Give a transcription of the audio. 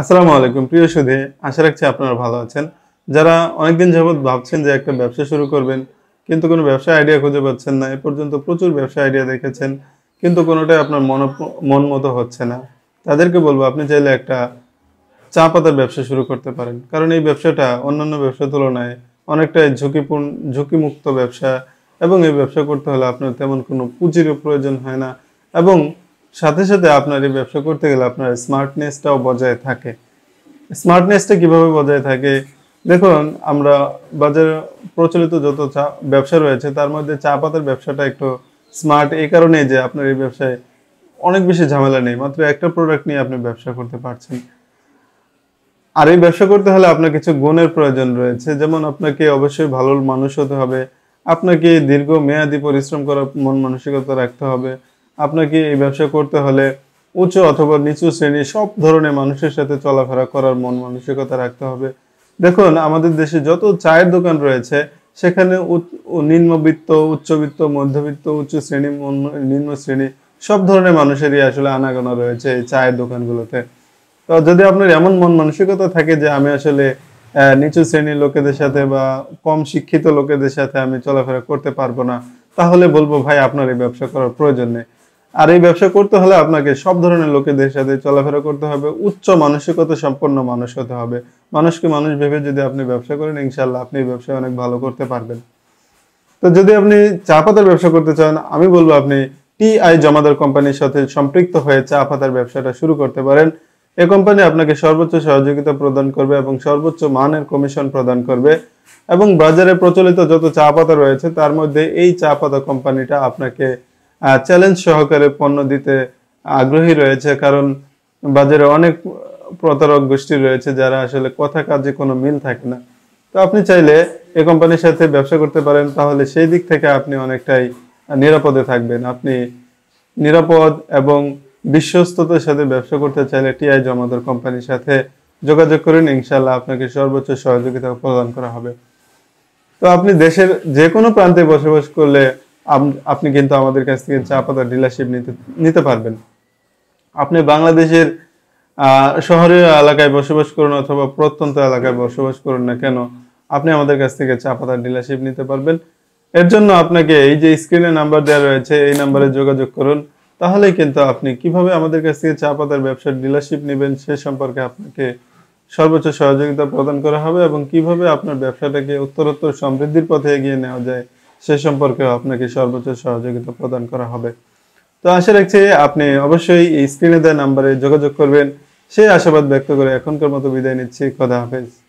আসসালামু আলাইকুম প্রিয় সুধে আশা রাখছি আপনারা ভালো আছেন যারা অনেকদিন যাবৎ ভাবছেন যে একটা ব্যবসা শুরু করবেন কিন্তু কোনো ব্যবসা আইডিয়া খুঁজে পাচ্ছেন না এ পর্যন্ত প্রচুর ব্যবসা আইডিয়া দেখেছেন কিন্তু কোনোটাই আপনার মন মন মতো হচ্ছে না তাদেরকে বলবো আপনি চাইলে একটা চা পাতার ব্যবসা শুরু করতে পারেন কারণ এই ব্যবসাটা অন্যান্য ব্যবসার তুলনায় অনেকটাই ঝুঁকিপূর্ণ ঝুঁকিমুক্ত ব্যবসা এবং এই ব্যবসা করতে হলে আপনার তেমন কোনো পুঁজিরও প্রয়োজন হয় না এবং সাথে সাথে আপনার এই ব্যবসা করতে গেলে আপনার স্মার্টনেসটাও বজায় থাকে স্মার্টনেসটা কিভাবে বজায় থাকে দেখুন আমরা বাজারে প্রচলিত যত চা ব্যবসা রয়েছে তার মধ্যে চা পাতার ব্যবসাটা একটু স্মার্ট এই কারণে যে আপনার এই ব্যবসায় অনেক বেশি ঝামেলা নেই মাত্র একটা প্রোডাক্ট নিয়ে আপনি ব্যবসা করতে পারছেন আর এই ব্যবসা করতে হলে আপনার কিছু গুণের প্রয়োজন রয়েছে যেমন আপনাকে অবশ্যই ভালো মানুষ হতে হবে আপনাকে দীর্ঘ মেয়াদি পরিশ্রম করার মন মানসিকতা রাখতে হবে আপনাকে এই ব্যবসা করতে হলে উঁচু অথবা নিচু শ্রেণীর সব ধরনের মানুষের সাথে চলাফেরা করার মন মানসিকতা রাখতে হবে দেখুন আমাদের দেশে যত চায়ের দোকান রয়েছে সেখানে নিম্নবিত্ত উচ্চবিত্ত মধ্যবিত্ত উচ্চ শ্রেণী নিম্ন শ্রেণী সব ধরনের মানুষেরই আসলে আনাগোনা রয়েছে এই চায়ের দোকানগুলোতে তো যদি আপনার এমন মন মানসিকতা থাকে যে আমি আসলে নিচু শ্রেণীর লোকেদের সাথে বা কম শিক্ষিত লোকেদের সাথে আমি চলাফেরা করতে পারবো না তাহলে বলবো ভাই আপনার এই ব্যবসা করার প্রয়োজন নেই আর এই ব্যবসা করতে হলে আপনাকে সব ধরনের লোকেদের সাথে চলাফেরা করতে হবে উচ্চ মানসিকতা সম্পন্ন মানুষ হতে হবে মানুষকে মানুষ ভেবে যদি আপনি ব্যবসা করেন ইনশাল্লাহ আপনি এই ব্যবসায় অনেক ভালো করতে পারবেন তো যদি আপনি চা পাতার ব্যবসা করতে চান আমি বলবো আপনি টি আই জমাদার কোম্পানির সাথে সম্পৃক্ত হয়ে চা পাতার ব্যবসাটা শুরু করতে পারেন এ কোম্পানি আপনাকে সর্বোচ্চ সহযোগিতা প্রদান করবে এবং সর্বোচ্চ মানের কমিশন প্রদান করবে এবং বাজারে প্রচলিত যত চা পাতা রয়েছে তার মধ্যে এই চা পাতা কোম্পানিটা আপনাকে চ্যালেঞ্জ সহকারে পণ্য দিতে আগ্রহী রয়েছে কারণ বাজারে অনেক প্রতারক গোষ্ঠী রয়েছে যারা আসলে কথা কাজে কোনো মিল থাকে না তো আপনি চাইলে এ কোম্পানির সাথে ব্যবসা করতে পারেন তাহলে সেই দিক থেকে আপনি অনেকটাই নিরাপদে থাকবেন আপনি নিরাপদ এবং বিশ্বস্ততার সাথে ব্যবসা করতে চাইলে টিআই জমাদার কোম্পানির সাথে যোগাযোগ করেন ইনশাল্লাহ আপনাকে সর্বোচ্চ সহযোগিতা প্রদান করা হবে তো আপনি দেশের যে কোনো প্রান্তে বসবাস করলে আপনি কিন্তু আমাদের কাছ থেকে চা পাতা ডিলারশিপ নিতে নিতে পারবেন আপনি বাংলাদেশের শহরের এলাকায় বসবাস করুন অথবা প্রত্যন্ত এলাকায় বসবাস করুন না কেন আপনি আমাদের কাছ থেকে চা পাতা ডিলারশিপ নিতে পারবেন এর জন্য আপনাকে এই যে স্ক্রিনে নাম্বার দেওয়া রয়েছে এই নাম্বারে যোগাযোগ করুন তাহলেই কিন্তু আপনি কিভাবে আমাদের কাছ থেকে চা পাতার ব্যবসার ডিলারশিপ নেবেন সে সম্পর্কে আপনাকে সর্বোচ্চ সহযোগিতা প্রদান করা হবে এবং কিভাবে আপনার ব্যবসাটাকে উত্তরোত্তর সমৃদ্ধির পথে এগিয়ে নেওয়া যায় সে সম্পর্কেও আপনাকে সর্বোচ্চ সহযোগিতা প্রদান করা হবে তো আশা রাখছি আপনি অবশ্যই এই স্ক্রিনে দেওয়া নাম্বারে যোগাযোগ করবেন সেই আশাবাদ ব্যক্ত করে এখনকার মতো বিদায় নিচ্ছি খোদা হাফেজ